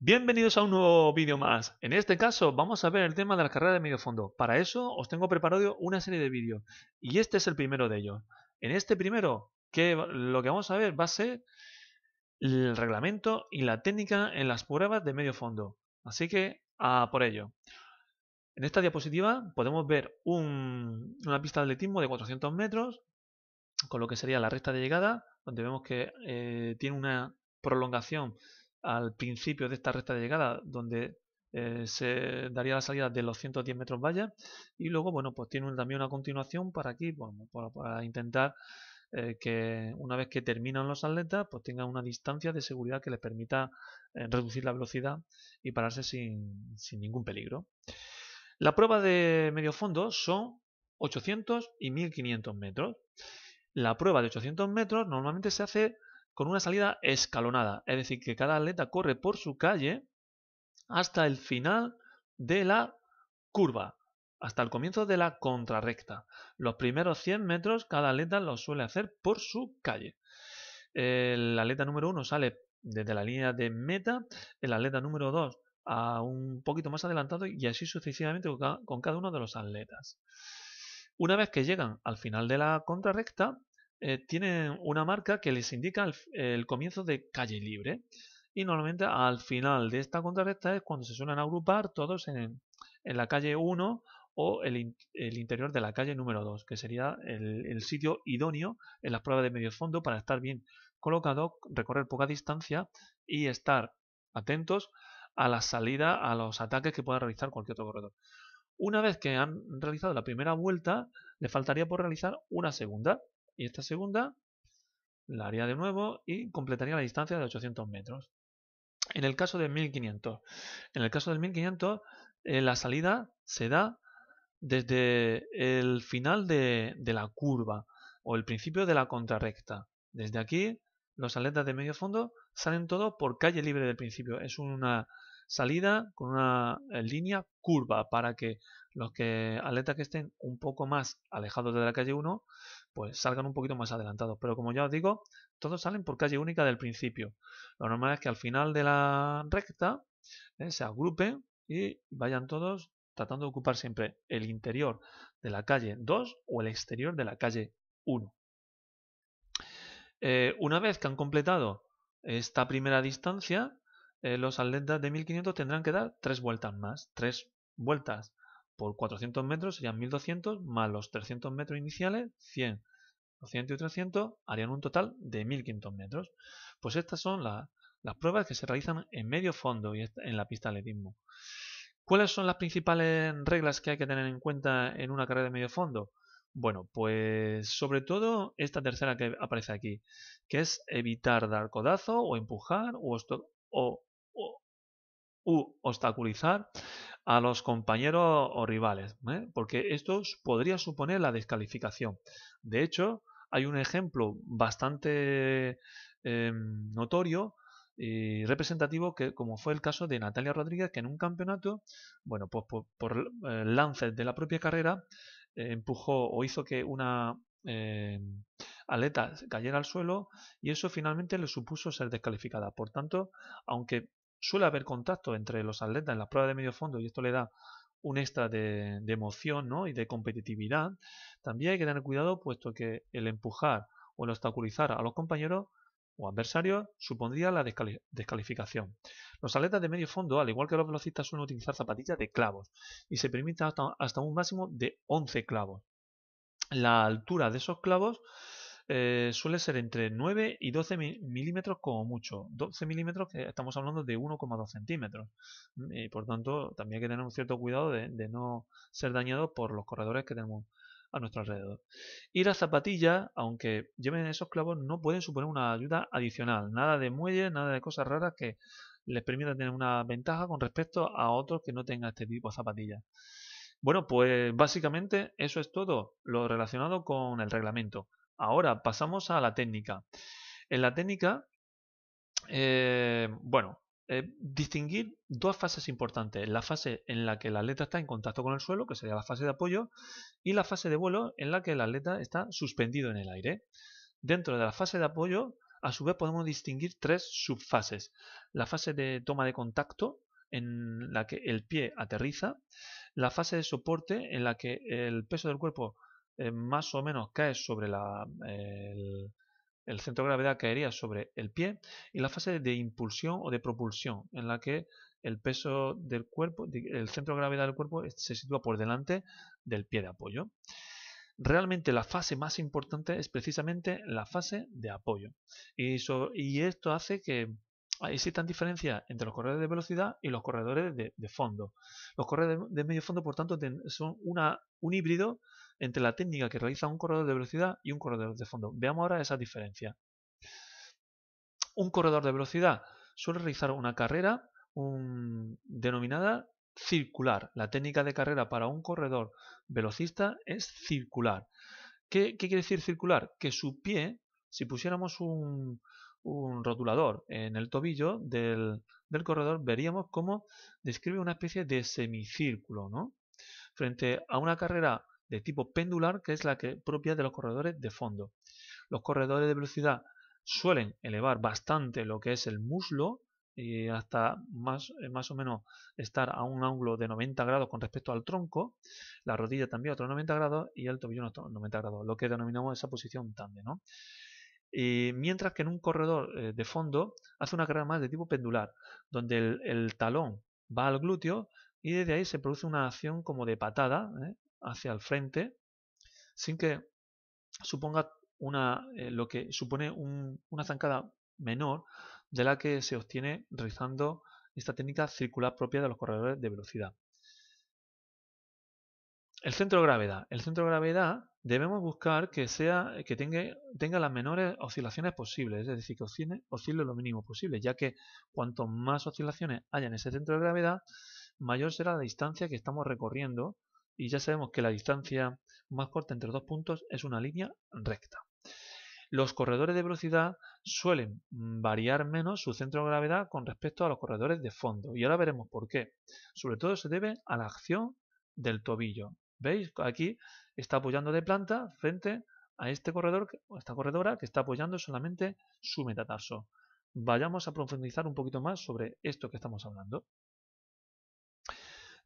Bienvenidos a un nuevo vídeo más. En este caso vamos a ver el tema de la carrera de medio fondo. Para eso os tengo preparado una serie de vídeos y este es el primero de ellos. En este primero que lo que vamos a ver va a ser el reglamento y la técnica en las pruebas de medio fondo. Así que a por ello. En esta diapositiva podemos ver una pista de atletismo de 400 metros con lo que sería la recta de llegada donde vemos que eh, tiene una prolongación al principio de esta recta de llegada donde eh, se daría la salida de los 110 metros vallas... y luego bueno pues tiene también una continuación para aquí para, intentar eh, que una vez que terminan los atletas pues tengan una distancia de seguridad que les permita eh, reducir la velocidad y pararse sin, sin ningún peligro la prueba de medio fondo son 800 y 1500 metros la prueba de 800 metros normalmente se hace con una salida escalonada, es decir, que cada atleta corre por su calle hasta el final de la curva, hasta el comienzo de la contrarrecta. Los primeros 100 metros cada atleta los suele hacer por su calle. El atleta número 1 sale desde la línea de meta, el atleta número 2 a un poquito más adelantado y así sucesivamente con cada uno de los atletas. Una vez que llegan al final de la contrarrecta, eh, tienen una marca que les indica el, comienzo de calle libre. Y normalmente al final de esta contrarrecta es cuando se suelen agrupar todos en, la calle 1 o el, el, interior de la calle número 2, que sería el, sitio idóneo en las pruebas de medio fondo para estar bien colocado, recorrer poca distancia y estar atentos a la salida, a los ataques que pueda realizar cualquier otro corredor. Una vez que han realizado la primera vuelta, les faltaría por realizar una segunda, y esta segunda la haría de nuevo y completaría la distancia de 800 metros. En el caso de 1500, en el caso del 1500, eh, la salida se da desde el final de, la curva o el principio de la contrarrecta. Desde aquí, los atletas de medio fondo salen todos por calle libre del principio. Es una salida con una eh, línea curva para que los que, atletas que estén un poco más alejados de la calle 1 pues salgan un poquito más adelantados. Pero como ya os digo, todos salen por calle única del principio. Lo normal es que al final de la recta eh, se agrupen y vayan todos tratando de ocupar siempre el interior de la calle 2 o el exterior de la calle 1. Eh, una vez que han completado esta primera distancia, eh, los atletas de 1500 tendrán que dar tres vueltas más, tres vueltas por 400 metros serían 1200 más los 300 metros iniciales, 100, 200 y 300 harían un total de 1500 metros. Pues estas son las pruebas que se realizan en medio fondo y en la pista de atletismo. ¿Cuáles son las principales reglas que hay que tener en cuenta en una carrera de medio fondo? Bueno, pues sobre todo esta tercera que aparece aquí, que es evitar dar codazo o empujar o, obstaculizar a los compañeros o rivales, ¿eh? porque esto podría suponer la descalificación. De hecho, hay un ejemplo bastante eh, notorio y representativo que como fue el caso de Natalia Rodríguez que en un campeonato bueno pues por, eh, lances de la propia carrera empujó o hizo que una aleta cayera al suelo y eso finalmente le supuso ser descalificada por tanto aunque suele haber contacto entre los atletas en las pruebas de medio fondo y esto le da un extra de, emoción y de competitividad, también hay que tener cuidado puesto que el empujar o el obstaculizar a los compañeros o adversarios supondría la descalificación. Los atletas de medio fondo, al igual que los velocistas, suelen utilizar zapatillas de clavos y se permite hasta, hasta un máximo de 11 clavos. La altura de esos clavos eh, suele ser entre 9 y 12 milímetros como mucho. 12 milímetros que estamos hablando de 1,2 centímetros. Mm, y por tanto, también hay que tener un cierto cuidado de, no ser dañados por los corredores que tenemos a nuestro alrededor. Y las zapatillas, aunque lleven esos clavos, no pueden suponer una ayuda adicional. Nada de muelles, nada de cosas raras que les permitan tener una ventaja con respecto a otros que no tengan este tipo de zapatillas. Bueno, pues básicamente eso es todo lo relacionado con el reglamento. Ahora pasamos a la técnica. En la técnica, eh, bueno, eh, distinguir dos fases importantes. La fase en la que la atleta está en contacto con el suelo, que sería la fase de apoyo, y la fase de vuelo en la que el atleta está suspendido en el aire. Dentro de la fase de apoyo, a su vez podemos distinguir tres subfases. La fase de toma de contacto, en la que el pie aterriza, la fase de soporte, en la que el peso del cuerpo eh, más o menos cae sobre la, el, centro de gravedad caería sobre el pie y la fase de impulsión o de propulsión en la que el peso del cuerpo, el centro de gravedad del cuerpo eh, se sitúa por delante del pie de apoyo. Realmente la fase más importante es precisamente la fase de apoyo y, eso y esto hace que existen diferencias entre los corredores de velocidad y los corredores de, fondo. Los corredores de, medio fondo, por tanto, son un híbrido entre la técnica que realiza un corredor de velocidad y un corredor de fondo. Veamos ahora esa diferencia Un corredor de velocidad suele realizar una carrera denominada circular. La técnica de carrera para un corredor velocista es circular. qué quiere decir circular? Que su pie, si pusiéramos un, un rotulador en el tobillo del, del corredor, veríamos cómo describe una especie de semicírculo, ¿no? Frente a una carrera de tipo pendular que es la que propia de los corredores de fondo. Los corredores de velocidad suelen elevar bastante lo que es el muslo y hasta más, eh, más o menos estar a un ángulo de 90 grados con respecto al tronco, la rodilla también otro 90 grados y el tobillo otro 90 grados, lo que denominamos esa posición también ¿no? mientras que en un corredor eh, de fondo hace una carga más de tipo pendular, donde el, talón va al glúteo y desde ahí se produce una acción como de patada ¿eh? hacia el frente, sin que suponga una, eh, lo que supone una zancada menor de la que se obtiene realizando esta técnica circular propia de los corredores de velocidad el centro de gravedad. El centro de gravedad debemos buscar que, sea, que tenga, tenga las menores oscilaciones posibles, es decir, que oscile, oscile lo mínimo posible, ya que cuanto más oscilaciones haya en ese centro de gravedad, mayor será la distancia que estamos recorriendo y ya sabemos que la distancia más corta entre dos puntos es una línea recta. Los corredores de velocidad suelen variar menos su centro de gravedad con respecto a los corredores de fondo y ahora veremos por qué. Sobre todo se debe a la acción del tobillo. ¿Veis? Aquí está apoyando de planta frente a este corredor, esta corredora que está apoyando solamente su metatarso. Vayamos a profundizar un poquito más sobre esto que estamos hablando.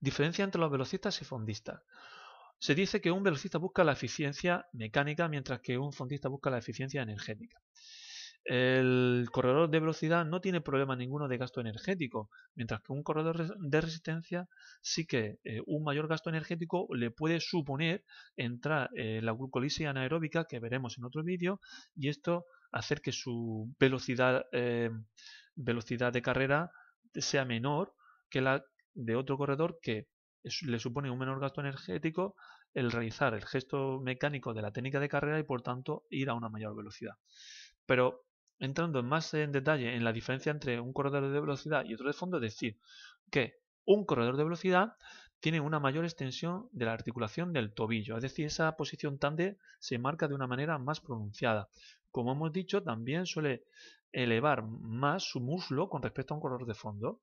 Diferencia entre los velocistas y fondistas. Se dice que un velocista busca la eficiencia mecánica mientras que un fondista busca la eficiencia energética. El corredor de velocidad no tiene problema ninguno de gasto energético, mientras que un corredor de resistencia sí que eh, un mayor gasto energético le puede suponer entrar la glucolisis anaeróbica que veremos en otro vídeo y esto hacer que su velocidad, eh, velocidad de carrera sea menor que la de otro corredor que le supone un menor gasto energético el realizar el gesto mecánico de la técnica de carrera y por tanto ir a una mayor velocidad. Pero entrando más en detalle en la diferencia entre un corredor de velocidad y otro de fondo, decir que un corredor de velocidad tiene una mayor extensión de la articulación del tobillo, es decir, esa posición tande se marca de una manera más pronunciada. Como hemos dicho, también suele elevar más su muslo con respecto a un corredor de fondo.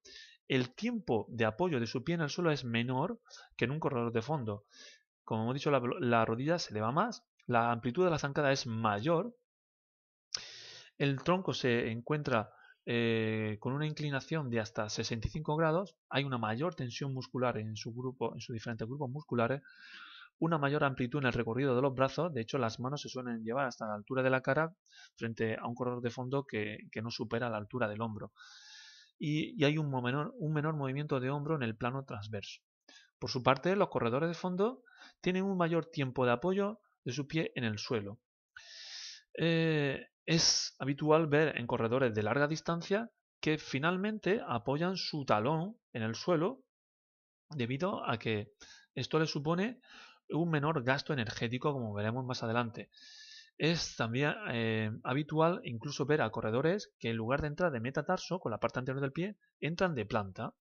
El tiempo de apoyo de su pie en el suelo es menor que en un corredor de fondo. Como hemos dicho, la rodilla se eleva más, la amplitud de la zancada es mayor el tronco se encuentra eh, con una inclinación de hasta 65 grados, hay una mayor tensión muscular en su grupo, sus diferentes grupos musculares, una mayor amplitud en el recorrido de los brazos, de hecho las manos se suelen llevar hasta la altura de la cara frente a un corredor de fondo que, no supera la altura del hombro. Y, hay un menor, movimiento de hombro en el plano transverso. Por su parte, los corredores de fondo tienen un mayor tiempo de apoyo de su pie en el suelo. Eh, es habitual ver en corredores de larga distancia que finalmente apoyan su talón en el suelo debido a que esto le supone un menor gasto energético como veremos más adelante. Es también eh, habitual incluso ver a corredores que en lugar de entrar de metatarso con la parte anterior del pie, entran de planta.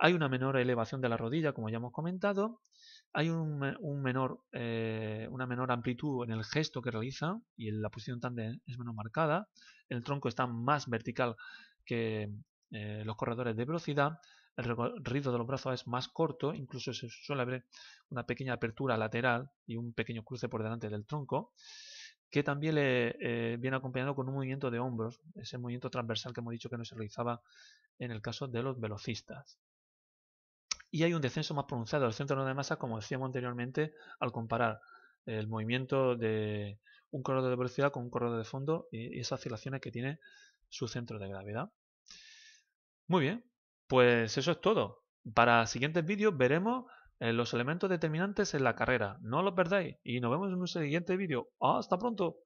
Hay una menor elevación de la rodilla como ya hemos comentado hay eh, una menor amplitud en el gesto que realiza y la posición también es menos marcada, el tronco está más vertical que eh, los corredores de velocidad, el recorrido de los brazos es más corto, incluso se suele haber una pequeña apertura lateral y un pequeño cruce por delante del tronco, que también le eh, viene acompañado con un movimiento de hombros, ese movimiento transversal que hemos dicho que no se realizaba en el caso de los velocistas y hay un descenso más pronunciado del centro de masa, como decíamos anteriormente, al comparar el movimiento de un corredor de velocidad con un corredor de fondo y esas oscilaciones que tiene su centro de gravedad. Muy bien, pues eso es todo. Para siguientes vídeos veremos eh, los elementos determinantes en la carrera. No los perdáis y nos vemos en un siguiente vídeo. ¡Hasta pronto!